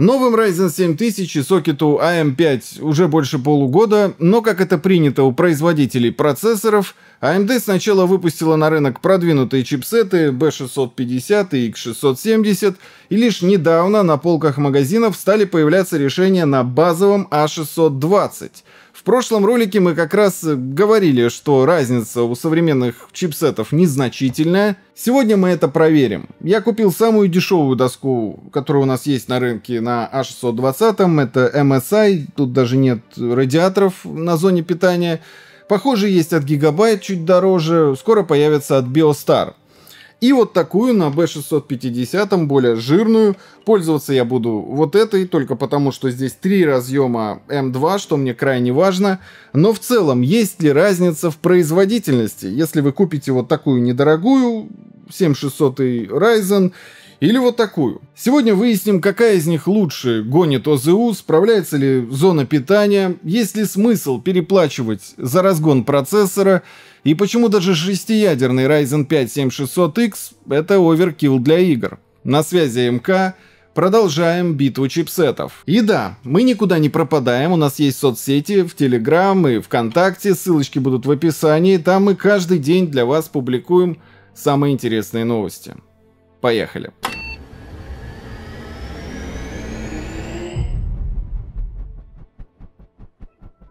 Новым Ryzen 7000 и сокету AM5 уже больше полугода, но, как это принято у производителей процессоров, AMD сначала выпустила на рынок продвинутые чипсеты B650 и X670, и лишь недавно на полках магазинов стали появляться решения на базовом A620 а — в прошлом ролике мы как раз э, говорили, что разница у современных чипсетов незначительная. Сегодня мы это проверим. Я купил самую дешевую доску, которая у нас есть на рынке на h 620 Это MSI, тут даже нет радиаторов на зоне питания. Похоже, есть от Gigabyte чуть дороже, скоро появится от Biostar. И вот такую на B650, более жирную. Пользоваться я буду вот этой, только потому, что здесь три разъема M2, что мне крайне важно. Но в целом, есть ли разница в производительности? Если вы купите вот такую недорогую, 7600 Ryzen, или вот такую. Сегодня выясним, какая из них лучше гонит ОЗУ, справляется ли зона питания, есть ли смысл переплачивать за разгон процессора и почему даже шестиядерный Ryzen 5 7600X — это оверкилл для игр. На связи МК, продолжаем битву чипсетов. И да, мы никуда не пропадаем, у нас есть соцсети, в Телеграм и ВКонтакте, ссылочки будут в описании, там мы каждый день для вас публикуем самые интересные новости. Поехали.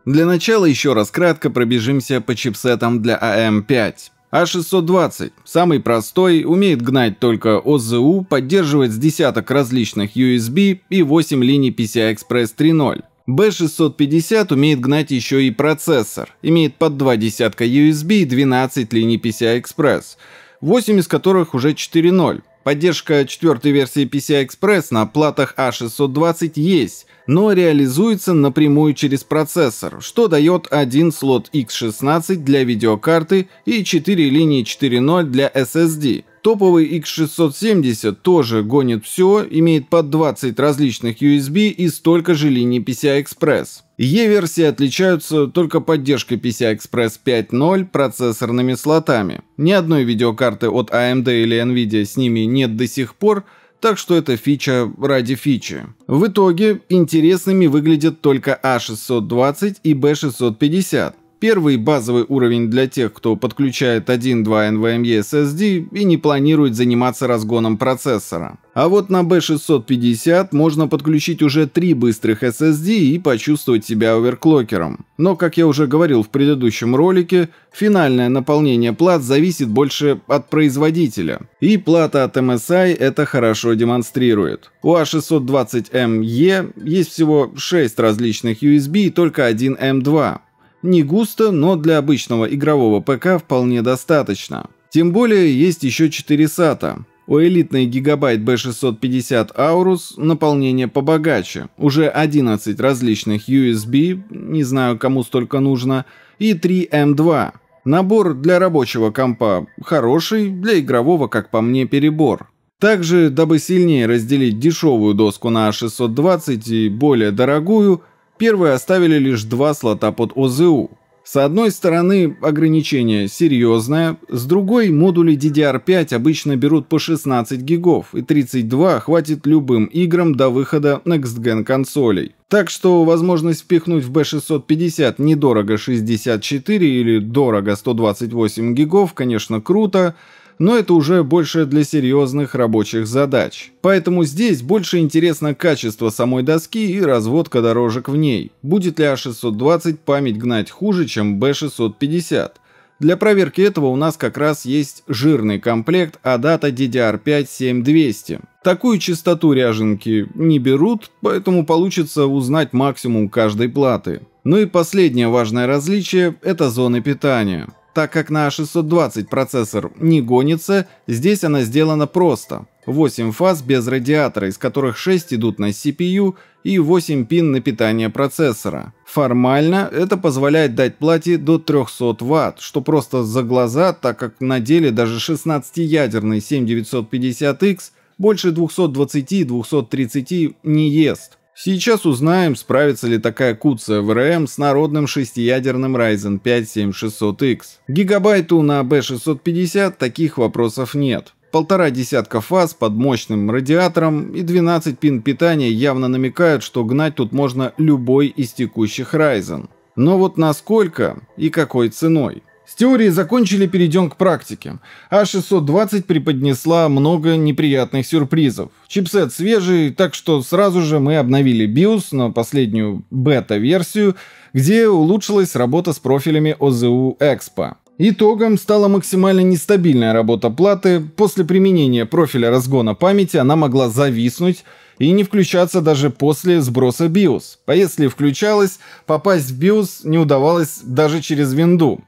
Для начала еще раз кратко пробежимся по чипсетам для am 5 А620 – самый простой, умеет гнать только ОЗУ, поддерживает с десяток различных USB и 8 линий PCI-Express 3.0. B650 умеет гнать еще и процессор, имеет под два десятка USB и 12 линий PCI-Express, 8 из которых уже 4.0. Поддержка четвертой версии PCI-Express на платах A620 а есть, но реализуется напрямую через процессор, что дает один слот X16 для видеокарты и 4 линии 4.0 для SSD. Топовый X670 тоже гонит все, имеет под 20 различных USB и столько же линий PCI-Express и Е-версии отличаются только поддержкой PCI-Express 5.0 процессорными слотами. Ни одной видеокарты от AMD или Nvidia с ними нет до сих пор, так что это фича ради фичи. В итоге интересными выглядят только A620 и B650. Первый базовый уровень для тех, кто подключает 1-2 NVMe SSD и не планирует заниматься разгоном процессора. А вот на B650 можно подключить уже три быстрых SSD и почувствовать себя оверклокером. Но, как я уже говорил в предыдущем ролике, финальное наполнение плат зависит больше от производителя. И плата от MSI это хорошо демонстрирует. У A620ME а есть всего 6 различных USB и только один M2. Не густо, но для обычного игрового ПК вполне достаточно. Тем более есть еще 4 SATA. У элитной Gigabyte B650 Aorus наполнение побогаче. Уже 11 различных USB, не знаю кому столько нужно, и 3 M2. Набор для рабочего компа хороший, для игрового, как по мне, перебор. Также, дабы сильнее разделить дешевую доску на 620 и более дорогую, Первые оставили лишь два слота под ОЗУ. С одной стороны, ограничение серьезное, с другой модули DDR5 обычно берут по 16 гигов, и 32 хватит любым играм до выхода next-gen консолей. Так что возможность впихнуть в B650 недорого 64 или дорого 128 гигов, конечно, круто, но это уже больше для серьезных рабочих задач. Поэтому здесь больше интересно качество самой доски и разводка дорожек в ней. Будет ли a а 620 память гнать хуже, чем B650? Для проверки этого у нас как раз есть жирный комплект Adata DDR5 7200. Такую частоту ряженки не берут, поэтому получится узнать максимум каждой платы. Ну и последнее важное различие – это зоны питания. Так как на 620 процессор не гонится, здесь она сделана просто. 8 фаз без радиатора, из которых 6 идут на CPU и 8 пин на питание процессора. Формально это позволяет дать плате до 300 Вт, что просто за глаза, так как на деле даже 16-ядерный 7950X больше 220 и 230 не ест. Сейчас узнаем, справится ли такая куция ВРМ с народным шестиядерным Ryzen 5 7600X. Гигабайту на B650 таких вопросов нет. Полтора десятка фаз под мощным радиатором и 12 пин питания явно намекают, что гнать тут можно любой из текущих Ryzen. Но вот насколько и какой ценой? теории закончили, перейдем к практике. А620 преподнесла много неприятных сюрпризов. Чипсет свежий, так что сразу же мы обновили BIOS на последнюю бета-версию, где улучшилась работа с профилями ОЗУ Expo. Итогом стала максимально нестабильная работа платы. После применения профиля разгона памяти она могла зависнуть и не включаться даже после сброса BIOS. А если включалась, попасть в BIOS не удавалось даже через винду.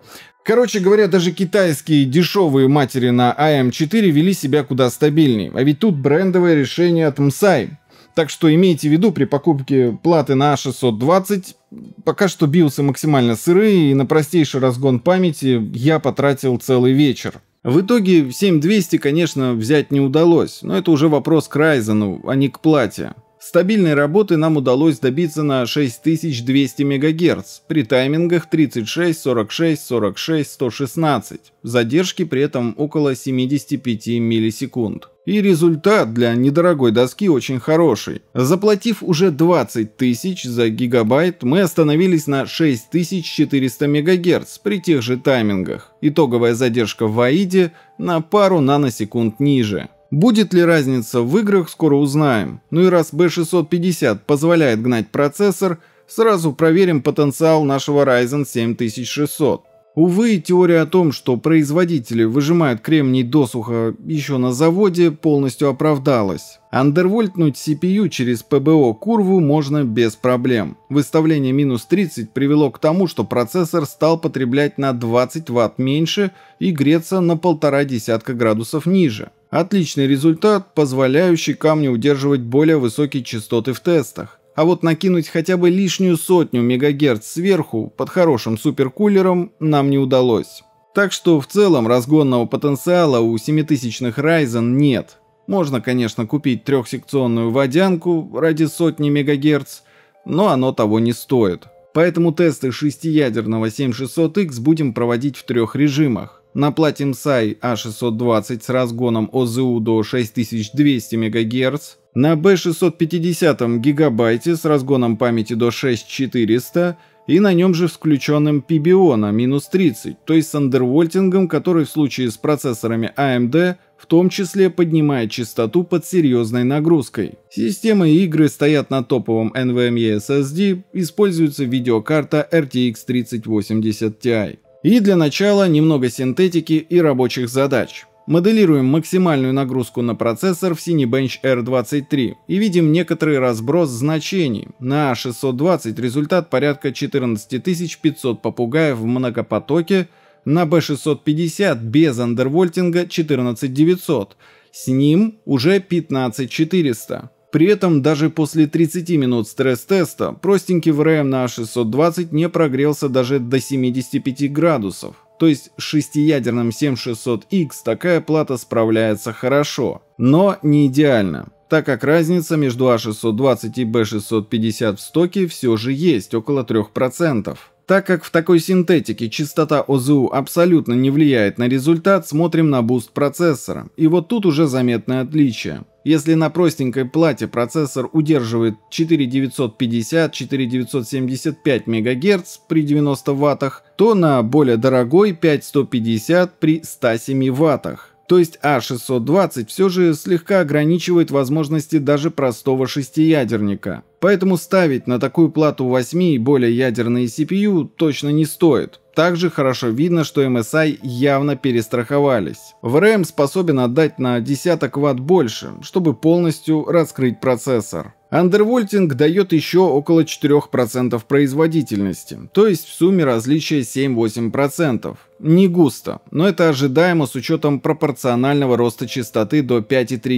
Короче говоря, даже китайские дешевые матери на am а 4 вели себя куда стабильнее. А ведь тут брендовое решение от MSI. Так что имейте в виду, при покупке платы на A620 пока что биосы максимально сырые и на простейший разгон памяти я потратил целый вечер. В итоге 7200, конечно, взять не удалось, но это уже вопрос к Ryzen, а не к плате. Стабильной работы нам удалось добиться на 6200 МГц при таймингах 36, 46, 46, 116, задержки при этом около 75 миллисекунд. И результат для недорогой доски очень хороший. Заплатив уже 20 тысяч за гигабайт, мы остановились на 6400 МГц при тех же таймингах. Итоговая задержка в Аиде на пару наносекунд ниже. Будет ли разница в играх, скоро узнаем. Ну и раз B650 позволяет гнать процессор, сразу проверим потенциал нашего Ryzen 7600. Увы, теория о том, что производители выжимают кремний досуха еще на заводе, полностью оправдалась. Андервольтнуть CPU через PBO курву можно без проблем. Выставление минус 30 привело к тому, что процессор стал потреблять на 20 Вт меньше и греться на полтора десятка градусов ниже. Отличный результат, позволяющий камню удерживать более высокие частоты в тестах. А вот накинуть хотя бы лишнюю сотню мегагерц сверху под хорошим суперкулером нам не удалось. Так что в целом разгонного потенциала у 7000-х Ryzen нет. Можно, конечно, купить трехсекционную водянку ради сотни мегагерц, но оно того не стоит. Поэтому тесты шестиядерного 7600X будем проводить в трех режимах. На плате MSI A620 с разгоном ОЗУ до 6200 МГц, на B650 гигабайте с разгоном памяти до 6400 и на нем же с включенным PBO минус 30, то есть с андервольтингом, который в случае с процессорами AMD а в том числе поднимает частоту под серьезной нагрузкой. Системы и игры стоят на топовом NVMe SSD, используется видеокарта RTX 3080 Ti. И для начала немного синтетики и рабочих задач. Моделируем максимальную нагрузку на процессор в Cinebench R23 и видим некоторый разброс значений. На A620 результат порядка 14500 попугаев в многопотоке, на B650 без андервольтинга 14900, с ним уже 15400. При этом даже после 30 минут стресс-теста простенький ВРМ на А620 не прогрелся даже до 75 градусов. То есть с шестиядерным 7600X такая плата справляется хорошо, но не идеально так как разница между a а 620 и b 650 в стоке все же есть, около 3%. Так как в такой синтетике частота ОЗУ абсолютно не влияет на результат, смотрим на буст процессора. И вот тут уже заметное отличие. Если на простенькой плате процессор удерживает 4950-4975 МГц при 90 Вт, то на более дорогой 5150 при 107 Вт. То есть А620 все же слегка ограничивает возможности даже простого шестиядерника. Поэтому ставить на такую плату 8 и более ядерные CPU точно не стоит. Также хорошо видно, что MSI явно перестраховались. VRM способен отдать на десяток ватт больше, чтобы полностью раскрыть процессор. Андервольтинг дает еще около 4% производительности, то есть в сумме различия 7-8%. Не густо, но это ожидаемо с учетом пропорционального роста частоты до 5,3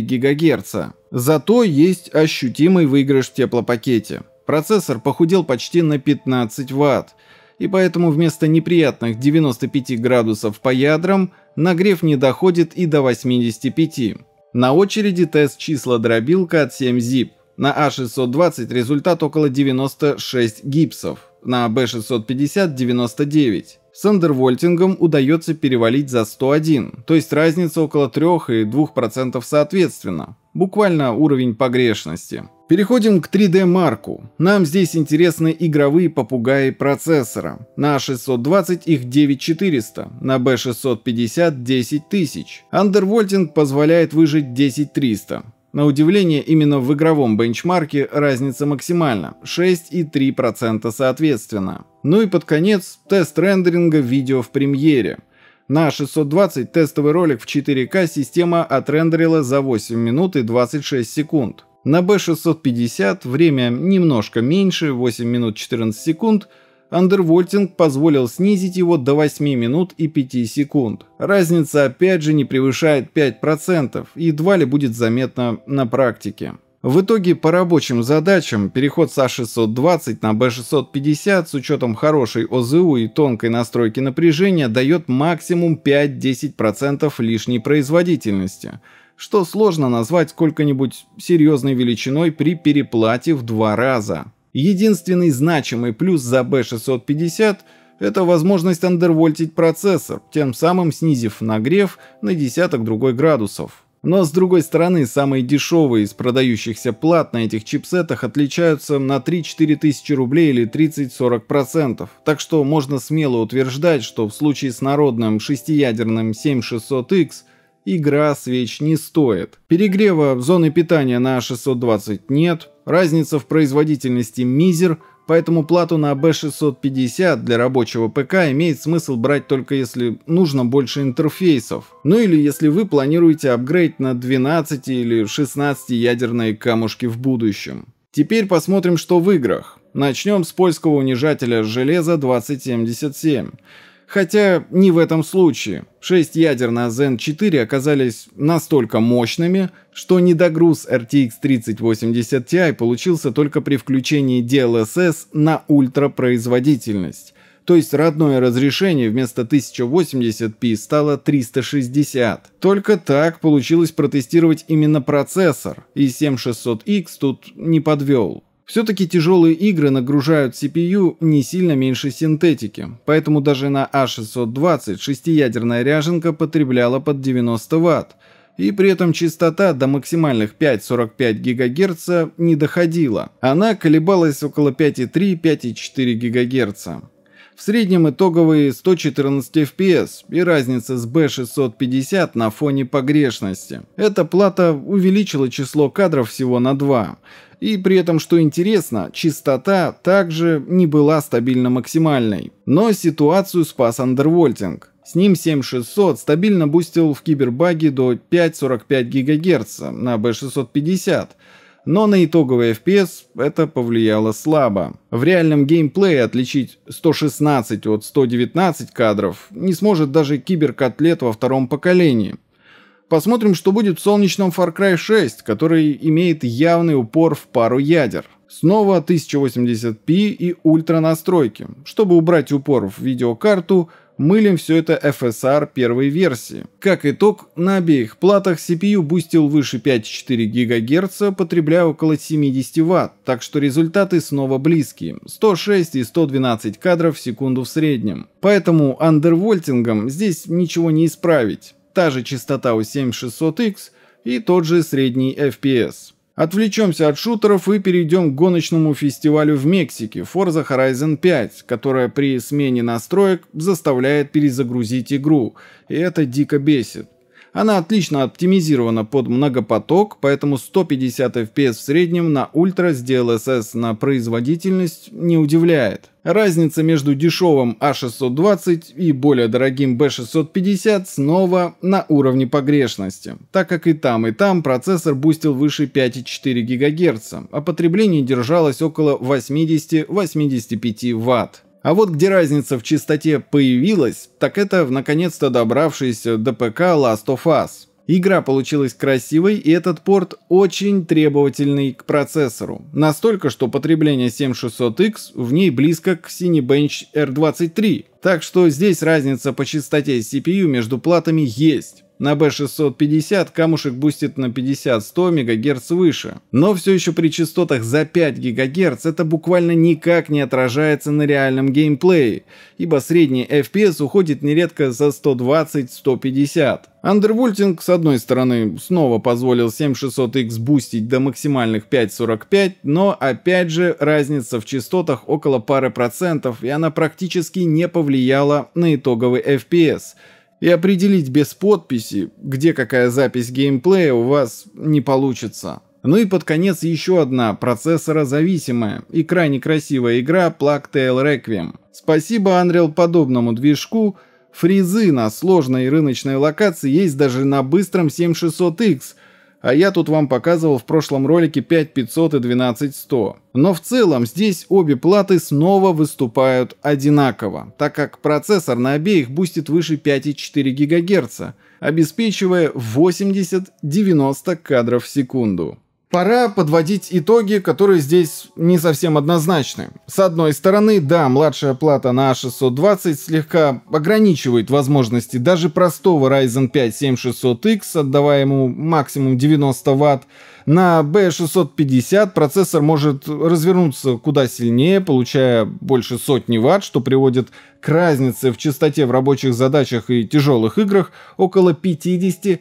ГГц. Зато есть ощутимый выигрыш в теплопакете. Процессор похудел почти на 15 Вт, и поэтому вместо неприятных 95 градусов по ядрам нагрев не доходит и до 85. На очереди тест числа дробилка от 7-zip. На a а 620 результат около 96 гипсов, на b 650 99 с андервольтингом удается перевалить за 101, то есть разница около 3 и 2% соответственно. Буквально уровень погрешности. Переходим к 3D-марку. Нам здесь интересны игровые попугаи процессора. На A620 их 9400, на B650 10000. Андервольтинг позволяет выжить 10300. На удивление, именно в игровом бенчмарке разница максимальна – 6 и 3% соответственно. Ну и под конец тест рендеринга видео в премьере. На 620 тестовый ролик в 4К система отрендерила за 8 минут и 26 секунд. На B650 время немножко меньше, 8 минут 14 секунд – Андервольтинг позволил снизить его до 8 минут и 5 секунд. Разница опять же не превышает 5% и едва ли будет заметна на практике. В итоге по рабочим задачам переход с А620 на Б650 с учетом хорошей ОЗУ и тонкой настройки напряжения дает максимум 5-10% лишней производительности, что сложно назвать сколько-нибудь серьезной величиной при переплате в два раза. Единственный значимый плюс за B650 – это возможность андервольтить процессор, тем самым снизив нагрев на десяток другой градусов. Но с другой стороны, самые дешевые из продающихся плат на этих чипсетах отличаются на 3-4 тысячи рублей или 30-40%, так что можно смело утверждать, что в случае с народным шестиядерным 7600X игра свеч не стоит. Перегрева зоны питания на 620 нет, разница в производительности мизер, поэтому плату на b 650 для рабочего ПК имеет смысл брать только если нужно больше интерфейсов, ну или если вы планируете апгрейд на 12 или 16 ядерные камушки в будущем. Теперь посмотрим, что в играх. Начнем с польского унижателя железа 2077. Хотя не в этом случае. Шесть ядер на Zen 4 оказались настолько мощными, что недогруз RTX 3080 Ti получился только при включении DLSS на ультрапроизводительность. То есть родное разрешение вместо 1080p стало 360. Только так получилось протестировать именно процессор, и 7600X тут не подвел. Все-таки тяжелые игры нагружают CPU не сильно меньше синтетики, поэтому даже на A620 а шестиядерная ряженка потребляла под 90 Вт, и при этом частота до максимальных 5,45 ГГц не доходила. Она колебалась около 5,3-5,4 ГГц в среднем итоговые 114 FPS и разница с B650 на фоне погрешности. Эта плата увеличила число кадров всего на 2. И при этом, что интересно, частота также не была стабильно максимальной. Но ситуацию спас андервольтинг. С ним 7600 стабильно бустил в кибербаге до 5,45 ГГц на B650, но на итоговый FPS это повлияло слабо. В реальном геймплее отличить 116 от 119 кадров не сможет даже киберкотлет во втором поколении. Посмотрим, что будет в солнечном Far Cry 6, который имеет явный упор в пару ядер. Снова 1080p и ультра настройки, чтобы убрать упор в видеокарту – Мылим все это FSR первой версии. Как итог, на обеих платах CPU бустил выше 5,4 ГГц, потребляя около 70 Вт, так что результаты снова близкие – 106 и 112 кадров в секунду в среднем. Поэтому андервольтингом здесь ничего не исправить. Та же частота у 7600X и тот же средний FPS. Отвлечемся от шутеров и перейдем к гоночному фестивалю в Мексике Forza Horizon 5, которая при смене настроек заставляет перезагрузить игру, и это дико бесит. Она отлично оптимизирована под многопоток, поэтому 150 FPS в среднем на ультра с DLSS на производительность не удивляет. Разница между дешевым A620 а и более дорогим B650 снова на уровне погрешности, так как и там, и там процессор бустил выше 5,4 ГГц, а потребление держалось около 80-85 Вт. А вот где разница в чистоте появилась, так это в наконец-то добравшийся до ПК Last of Us. Игра получилась красивой, и этот порт очень требовательный к процессору. Настолько, что потребление 7600X в ней близко к Cinebench R23, так что здесь разница по частоте CPU между платами есть. На B650 камушек бустит на 50-100 МГц выше. Но все еще при частотах за 5 ГГц это буквально никак не отражается на реальном геймплее, ибо средний FPS уходит нередко за 120-150. Андервольтинг, с одной стороны, снова позволил 7600X бустить до максимальных 5.45, но опять же разница в частотах около пары процентов, и она практически не повлияет повлияло на итоговый FPS. И определить без подписи, где какая запись геймплея у вас не получится. Ну и под конец еще одна процессорозависимая и крайне красивая игра Plague Tale Requiem. Спасибо Unreal подобному движку, фризы на сложной рыночной локации есть даже на быстром 7600X – а я тут вам показывал в прошлом ролике 5500 и 12100. Но в целом здесь обе платы снова выступают одинаково, так как процессор на обеих бустит выше 5,4 ГГц, обеспечивая 80-90 кадров в секунду. Пора подводить итоги, которые здесь не совсем однозначны. С одной стороны, да, младшая плата на A620 а слегка ограничивает возможности даже простого Ryzen 5 7600X, отдавая ему максимум 90 Вт. На B650 процессор может развернуться куда сильнее, получая больше сотни Вт, что приводит к разнице в частоте в рабочих задачах и тяжелых играх около 50-150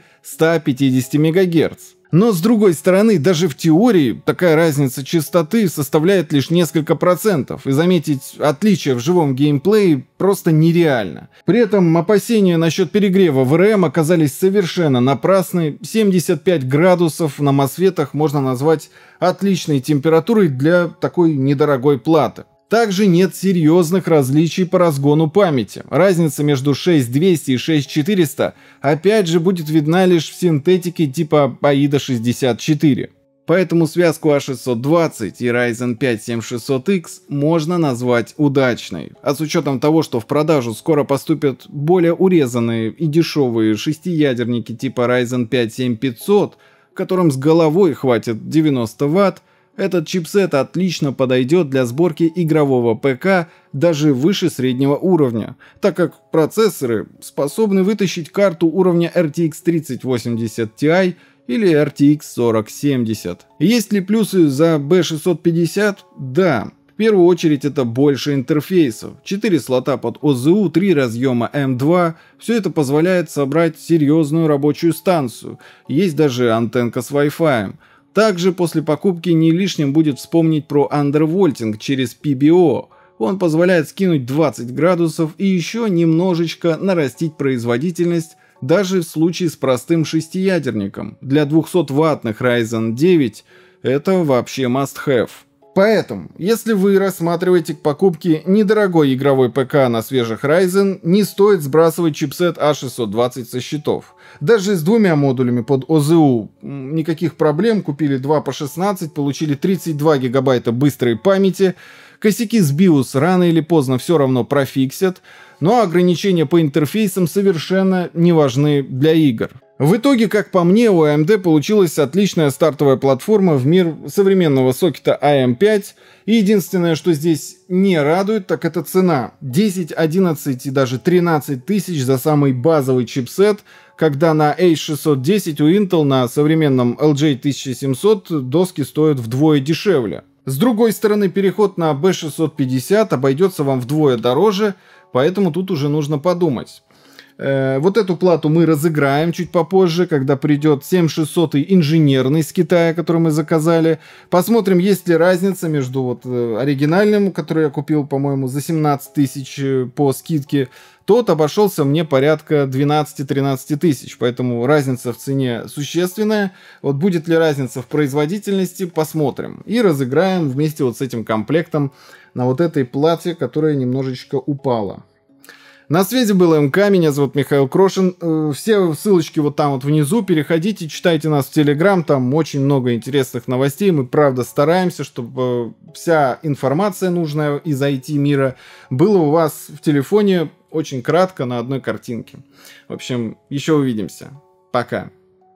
МГц. Но, с другой стороны, даже в теории такая разница частоты составляет лишь несколько процентов, и заметить отличия в живом геймплее просто нереально. При этом опасения насчет перегрева ВРМ оказались совершенно напрасны. 75 градусов на Мосфетах можно назвать отличной температурой для такой недорогой платы. Также нет серьезных различий по разгону памяти. Разница между 6200 и 6400 опять же будет видна лишь в синтетике типа AIDA 64. Поэтому связку A620 а и Ryzen 5 7600X можно назвать удачной. А с учетом того, что в продажу скоро поступят более урезанные и дешевые шестиядерники типа Ryzen 5 7500, которым с головой хватит 90 Вт, этот чипсет отлично подойдет для сборки игрового ПК даже выше среднего уровня, так как процессоры способны вытащить карту уровня RTX 3080 Ti или RTX 4070. Есть ли плюсы за B650? Да. В первую очередь это больше интерфейсов. 4 слота под ОЗУ, 3 разъема М2. Все это позволяет собрать серьезную рабочую станцию. Есть даже антенка с Wi-Fi. Также после покупки не лишним будет вспомнить про андервольтинг через PBO. Он позволяет скинуть 20 градусов и еще немножечко нарастить производительность даже в случае с простым шестиядерником. Для 200-ваттных Ryzen 9 это вообще must-have. Поэтому, если вы рассматриваете к покупке недорогой игровой ПК на свежих Ryzen, не стоит сбрасывать чипсет A620 а со счетов. Даже с двумя модулями под ОЗУ никаких проблем, купили два по 16, получили 32 гигабайта быстрой памяти, косяки с BIOS рано или поздно все равно профиксят, но ограничения по интерфейсам совершенно не важны для игр. В итоге, как по мне, у AMD получилась отличная стартовая платформа в мир современного сокета AM5. И единственное, что здесь не радует, так это цена. 10, 11 и даже 13 тысяч за самый базовый чипсет, когда на A610 у Intel на современном LJ1700 доски стоят вдвое дешевле. С другой стороны, переход на B650 обойдется вам вдвое дороже, Поэтому тут уже нужно подумать. Э, вот эту плату мы разыграем чуть попозже, когда придет 7600 инженерный с Китая, который мы заказали. Посмотрим, есть ли разница между вот э, оригинальным, который я купил, по-моему, за 17 тысяч э, по скидке. Тот обошелся мне порядка 12-13 тысяч, поэтому разница в цене существенная. Вот будет ли разница в производительности, посмотрим. И разыграем вместе вот с этим комплектом на вот этой плате, которая немножечко упала. На связи был МК, меня зовут Михаил Крошин. Э, все ссылочки вот там вот внизу, переходите, читайте нас в Телеграм, там очень много интересных новостей. Мы правда стараемся, чтобы э, вся информация нужная из IT-мира была у вас в телефоне очень кратко на одной картинке. В общем, еще увидимся. Пока.